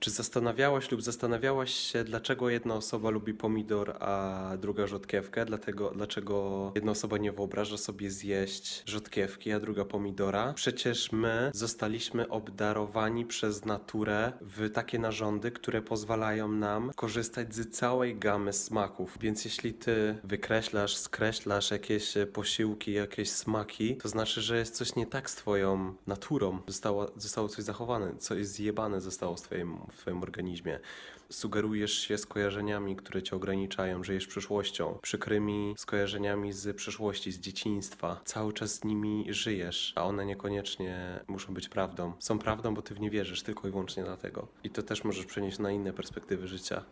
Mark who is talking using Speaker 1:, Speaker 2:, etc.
Speaker 1: Czy zastanawiałaś lub zastanawiałaś się, dlaczego jedna osoba lubi pomidor, a druga rzodkiewkę? Dlatego, dlaczego jedna osoba nie wyobraża sobie zjeść rzodkiewki, a druga pomidora? Przecież my zostaliśmy obdarowani przez naturę w takie narządy, które pozwalają nam korzystać z całej gamy smaków. Więc jeśli ty wykreślasz, skreślasz jakieś posiłki, jakieś smaki, to znaczy, że jest coś nie tak z twoją naturą. Zostało, zostało coś zachowane, coś zjebane zostało z twojej w Twoim organizmie. Sugerujesz się skojarzeniami, które Cię ograniczają, żyjesz przyszłością, przykrymi skojarzeniami z przeszłości, z dzieciństwa. Cały czas z nimi żyjesz, a one niekoniecznie muszą być prawdą. Są prawdą, bo Ty w nie wierzysz tylko i wyłącznie dlatego. I to też możesz przenieść na inne perspektywy życia.